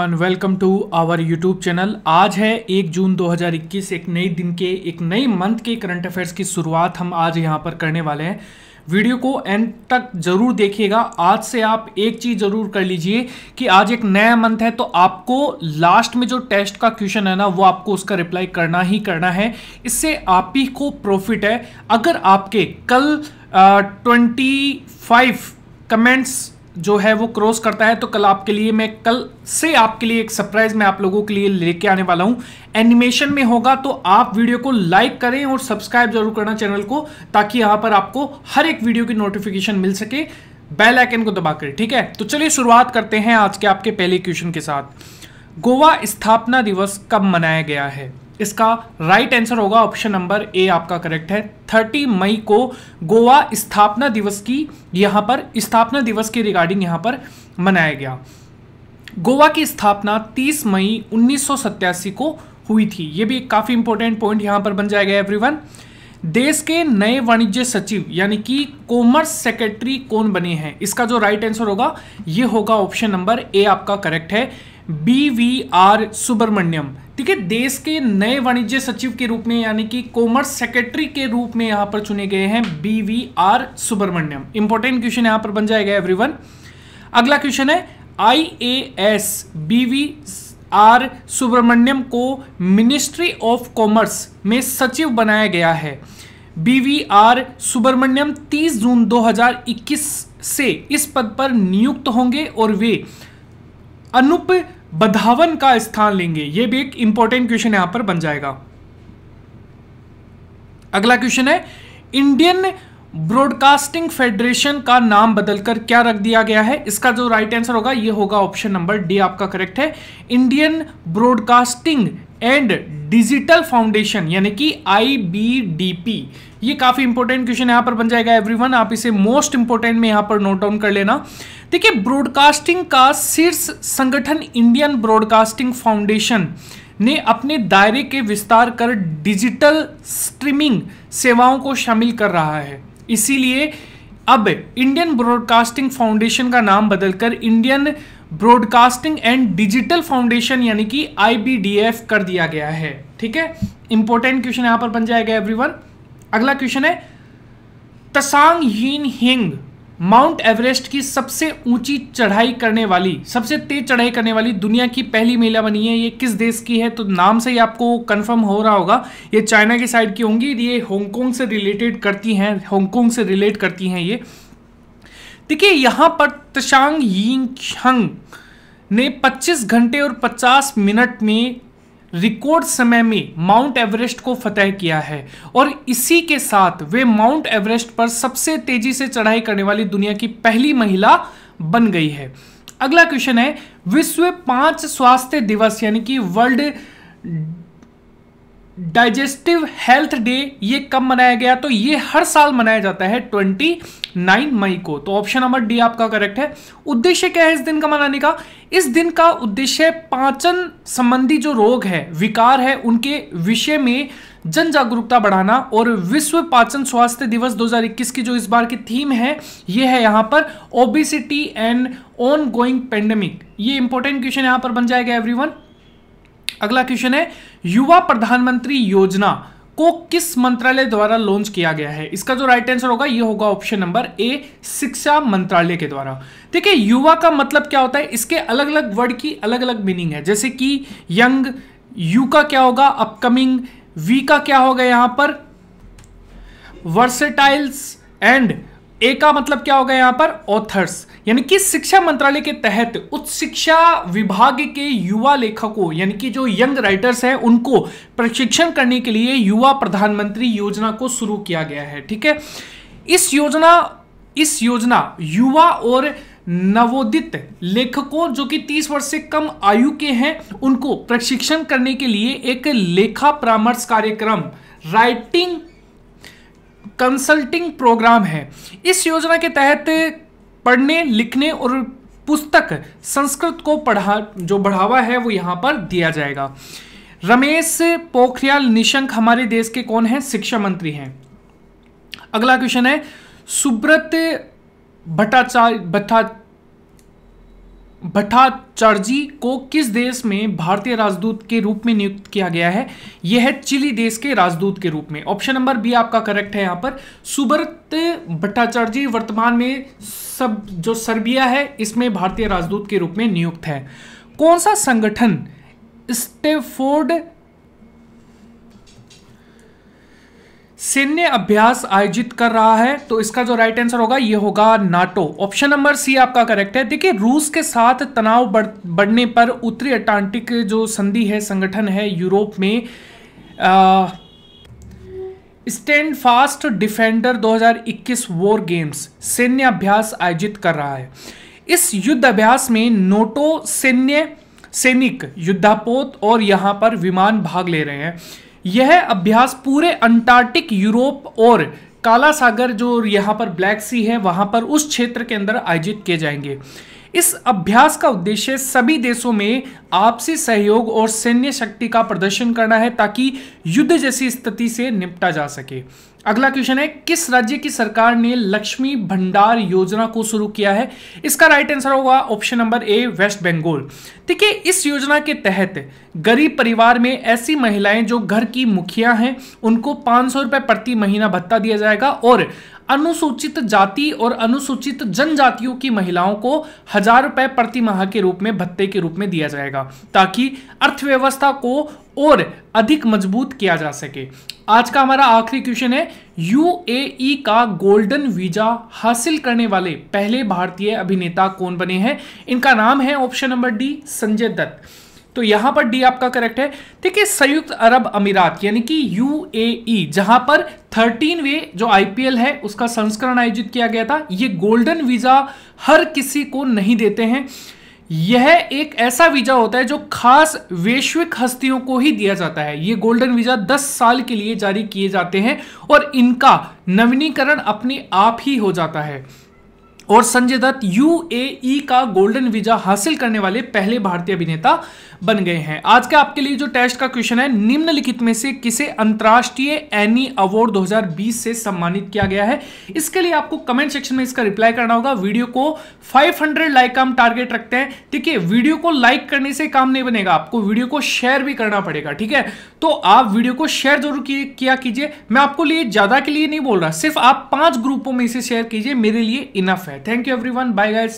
welcome to our YouTube channel आज है एक जून 2021 एक नए दिन के एक नए मंथ के करंट अफेयर्स की शुरुआत हम आज यहाँ पर करने वाले हैं वीडियो को एंड तक जरूर देखिएगा आज से आप एक चीज़ जरूर कर लीजिए कि आज एक नया मंथ है तो आपको लास्ट में जो टेस्ट का क्वेश्चन है ना वो आपको उसका रिप्लाई करना ही करना है इससे आप ही को प्रॉफिट है अगर आपके कल ट्वेंटी फाइव कमेंट्स जो है वो क्रॉस करता है तो कल आपके लिए मैं कल से आपके लिए एक सरप्राइज मैं आप लोगों के लिए लेके आने वाला हूं एनिमेशन में होगा तो आप वीडियो को लाइक करें और सब्सक्राइब जरूर करना चैनल को ताकि यहां पर आपको हर एक वीडियो की नोटिफिकेशन मिल सके बेल आइकन को दबा ठीक है तो चलिए शुरुआत करते हैं आज के आपके पहले क्वेश्चन के साथ गोवा स्थापना दिवस कब मनाया गया है इसका राइट आंसर होगा ऑप्शन नंबर ए आपका करेक्ट है 30 मई को गोवा स्थापना दिवस की यहां पर स्थापना दिवस के रिगार्डिंग यहां पर मनाया गया गोवा की स्थापना 30 मई उन्नीस को हुई थी यह भी एक काफ़ी इंपॉर्टेंट पॉइंट यहां पर बन जाएगा एवरीवन देश के नए वाणिज्य सचिव यानी कि कॉमर्स सेक्रेटरी कौन बने हैं इसका जो राइट आंसर होगा ये होगा ऑप्शन नंबर ए आपका करेक्ट है बी वी आर सुब्रमण्यम ठीक है देश के नए वाणिज्य सचिव के रूप में यानी कि कॉमर्स सेक्रेटरी के रूप में यहां पर चुने गए हैं B we are Subrahmanyam important question यहां पर बन जाएगा एवरीवन अगला क्वेश्चन है I A S B we are Subrahmanyam को मिनिस्ट्री ऑफ कॉमर्स में सचिव बनाया गया है बी वी आर सुब्रमण्यम 30 जून 2021 से इस पद पर नियुक्त होंगे और वे अनुप बधावन का स्थान लेंगे ये भी एक इंपॉर्टेंट क्वेश्चन यहां पर बन जाएगा अगला क्वेश्चन है इंडियन ब्रॉडकास्टिंग फेडरेशन का नाम बदलकर क्या रख दिया गया है इसका जो राइट आंसर होगा ये होगा ऑप्शन नंबर डी आपका करेक्ट है Indian Broadcasting and Digital Foundation यानी कि आईबीडीपी ये काफ़ी इंपॉर्टेंट क्वेश्चन यहां पर बन जाएगा एवरीवन आप इसे मोस्ट इंपॉर्टेंट में यहां पर नोट डाउन कर लेना देखिए ब्रॉडकास्टिंग का शीर्ष संगठन इंडियन ब्रॉडकास्टिंग फाउंडेशन ने अपने दायरे के विस्तार कर डिजिटल स्ट्रीमिंग सेवाओं को शामिल कर रहा है इसीलिए अब इंडियन ब्रॉडकास्टिंग फाउंडेशन का नाम बदलकर Indian Broadcasting and Digital Foundation यानी कि आईबीडीएफ कर दिया गया है ठीक है इंपॉर्टेंट क्वेश्चन यहां पर बन जाएगा एवरीवन अगला क्वेश्चन है तसांग यीन हिंग माउंट एवरेस्ट की सबसे ऊंची चढ़ाई करने वाली सबसे तेज चढ़ाई करने वाली दुनिया की पहली महिला बनी है ये किस देश की है तो नाम से ही आपको कंफर्म हो रहा होगा ये चाइना की साइड की होंगी ये हांगकांग से रिलेटेड करती हैं हांगकांग से रिलेट करती हैं ये देखिए यहाँ पर तशांग यिंग ने 25 घंटे और 50 मिनट में रिकॉर्ड समय में माउंट एवरेस्ट को फतेह किया है और इसी के साथ वे माउंट एवरेस्ट पर सबसे तेजी से चढ़ाई करने वाली दुनिया की पहली महिला बन गई है अगला क्वेश्चन है विश्व पांच स्वास्थ्य दिवस यानी कि वर्ल्ड डाइजेस्टिव हेल्थ डे ये कब मनाया गया तो ये हर साल मनाया जाता है 29 मई को तो ऑप्शन नंबर डी आपका करेक्ट है उद्देश्य क्या है इस दिन का मनाने का इस दिन का उद्देश्य पाचन संबंधी जो रोग है विकार है उनके विषय में जन जागरूकता बढ़ाना और विश्व पाचन स्वास्थ्य दिवस 2021 की जो इस बार की थीम है ये है यहाँ पर obesity and on going pandemic ये इंपॉर्टेंट क्वेश्चन यहाँ पर बन जाएगा एवरीवन अगला क्वेश्चन है युवा प्रधानमंत्री योजना को किस मंत्रालय द्वारा लॉन्च किया गया है इसका जो राइट आंसर होगा यह होगा ऑप्शन नंबर ए शिक्षा मंत्रालय के द्वारा देखिए युवा का मतलब क्या होता है इसके अलग अलग वर्ड की अलग अलग मीनिंग है जैसे कि यंग यू का क्या होगा अपकमिंग वी का क्या होगा यहां पर वर्सेटाइल्स एंड ए का मतलब क्या होगा यहां पर ऑथर्स यानी कि शिक्षा मंत्रालय के तहत उच्च शिक्षा विभाग के युवा लेखकों यानी कि जो यंग राइटर्स हैं उनको प्रशिक्षण करने के लिए युवा प्रधानमंत्री योजना को शुरू किया गया है ठीक है इस योजना इस योजना युवा और नवोदित लेखकों जो कि 30 वर्ष से कम आयु के हैं उनको प्रशिक्षण करने के लिए एक लेखा परामर्श कार्यक्रम राइटिंग कंसल्टिंग प्रोग्राम है इस योजना के तहत पढ़ने लिखने और पुस्तक संस्कृत को पढ़ा जो बढ़ावा है वो यहाँ पर दिया जाएगा रमेश पोखरियाल निशंक हमारे देश के कौन हैं शिक्षा मंत्री हैं अगला क्वेश्चन है सुब्रत भट्टाचार्य भट्टा भट्टाचार्जी को किस देश में भारतीय राजदूत के रूप में नियुक्त किया गया है यह है चिली देश के राजदूत के रूप में ऑप्शन नंबर बी आपका करेक्ट है यहाँ पर सुब्रत भट्टाचार्य वर्तमान में सब जो सर्बिया है इसमें भारतीय राजदूत के रूप में नियुक्त है कौन सा संगठन स्टेफोर्ड सैन्य अभ्यास आयोजित कर रहा है तो इसका जो राइट आंसर होगा ये होगा नाटो ऑप्शन नंबर सी आपका करेक्ट है देखिए रूस के साथ तनाव बढ़ बढ़ने पर उत्तरी अटलांटिक जो संधि है संगठन है यूरोप में आ, Steadfast Defender 2021 war games सैन्य अभ्यास आयोजित कर रहा है इस युद्ध अभ्यास में नोटो सैन्य सैनिक युद्धापोत और यहां पर विमान भाग ले रहे हैं यह अभ्यास पूरे अंटार्कटिक यूरोप और काला सागर जो यहाँ पर ब्लैक सी है वहाँ पर उस क्षेत्र के अंदर आयोजित किए जाएंगे इस अभ्यास का उद्देश्य सभी देशों में आपसी सहयोग और सैन्य शक्ति का प्रदर्शन करना है ताकि युद्ध जैसी स्थिति से निपटा जा सके अगला क्वेश्चन है किस राज्य की सरकार ने लक्ष्मी भंडार योजना को शुरू किया है इसका राइट आंसर होगा option number A West Bengal ठीक है इस योजना के तहत गरीब परिवार में ऐसी महिलाएं जो घर की मुखिया हैं उनको पाँच सौ रुपये प्रति महीना भत्ता दिया जाएगा और अनुसूचित जाति और अनुसूचित जनजातियों की महिलाओं को हजार रुपए प्रति माह के रूप में भत्ते के रूप में दिया जाएगा ताकि अर्थव्यवस्था को और अधिक मजबूत किया जा सके आज का हमारा आखिरी क्वेश्चन है यूएई का गोल्डन वीजा हासिल करने वाले पहले भारतीय अभिनेता कौन बने हैं इनका नाम है option number D Sanjay Dutt तो यहां पर डी आपका करेक्ट है ठीक है संयुक्त अरब अमीरात यानी कि यूएई e, जहां पर थर्टीन वे जो आईपीएल है उसका संस्करण आयोजित किया गया था ये गोल्डन वीजा हर किसी को नहीं देते हैं यह एक ऐसा वीजा होता है जो खास वैश्विक हस्तियों को ही दिया जाता है यह गोल्डन वीजा 10 साल के लिए जारी किए जाते हैं और इनका नवीनीकरण अपने आप ही हो जाता है और संजय दत्त यूएई e का गोल्डन वीजा हासिल करने वाले पहले भारतीय अभिनेता बन गए हैं आज का आपके लिए जो टेस्ट का क्वेश्चन है निम्नलिखित में से किसे अंतर्राष्ट्रीय एनी अवार्ड 2020 से सम्मानित किया गया है इसके लिए आपको कमेंट सेक्शन में इसका रिप्लाई करना होगा वीडियो को 500 लाइक का हम टारगेट रखते हैं देखिए वीडियो को लाइक करने से काम नहीं बनेगा आपको वीडियो को शेयर भी करना पड़ेगा ठीक है तो आप वीडियो को शेयर जरूर किया कीजिए मैं आपको लिए ज्यादा के लिए नहीं बोल रहा सिर्फ आप पांच ग्रुपों में इसे शेयर कीजिए मेरे लिए इनफ है thank you everyone bye guys